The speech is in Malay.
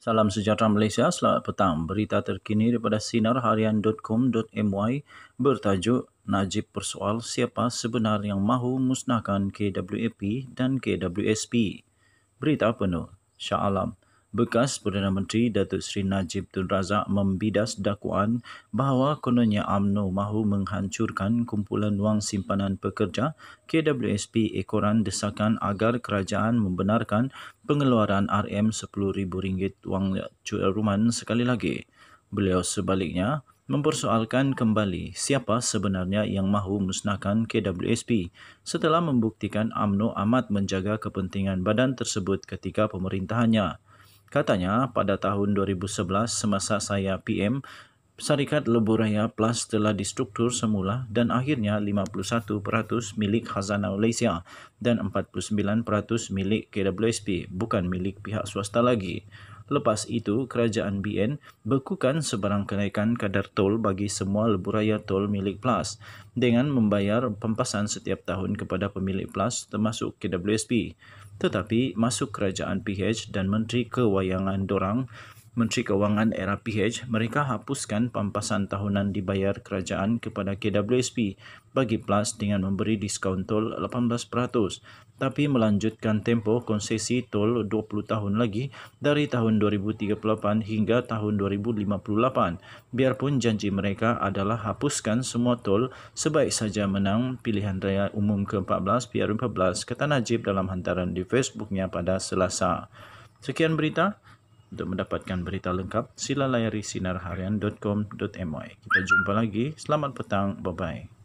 Salam sejahtera Malaysia, selamat petang. Berita terkini daripada sinarharian.com.my bertajuk Najib Persoal Siapa Sebenar Yang Mahu Musnahkan KWAP dan KWSP. Berita penuh, Sya'alam bekas Perdana Menteri Datuk Seri Najib Tun Razak membidas dakwaan bahawa kononnya AMNO mahu menghancurkan kumpulan wang simpanan pekerja KWSP ekoran desakan agar kerajaan membenarkan pengeluaran RM10,000 wang curuman sekali lagi. Beliau sebaliknya mempersoalkan kembali siapa sebenarnya yang mahu musnahkan KWSP setelah membuktikan AMNO amat menjaga kepentingan badan tersebut ketika pemerintahannya. Katanya pada tahun 2011 semasa saya PM, Syarikat Lebuh Plus telah distruktur semula dan akhirnya 51% milik Hazana Malaysia dan 49% milik KWSP, bukan milik pihak swasta lagi. Lepas itu, kerajaan BN bekukan sebarang kenaikan kadar tol bagi semua lebuh tol milik PLUS dengan membayar pempasan setiap tahun kepada pemilik PLUS termasuk KWSP tetapi masuk kerajaan PH dan menteri kewayangan dorang Menteri Kewangan era PH, mereka hapuskan pampasan tahunan dibayar kerajaan kepada KWSP bagi PLUS dengan memberi diskaun tol 18% tapi melanjutkan tempoh konsesi tol 20 tahun lagi dari tahun 2038 hingga tahun 2058. Biarpun janji mereka adalah hapuskan semua tol sebaik saja menang pilihan raya umum ke-14 PR14 kata Najib dalam hantaran di Facebooknya pada Selasa. Sekian berita. Untuk mendapatkan berita lengkap, sila layari sinarharian.com.my. E. Kita jumpa lagi. Selamat petang. Bye-bye.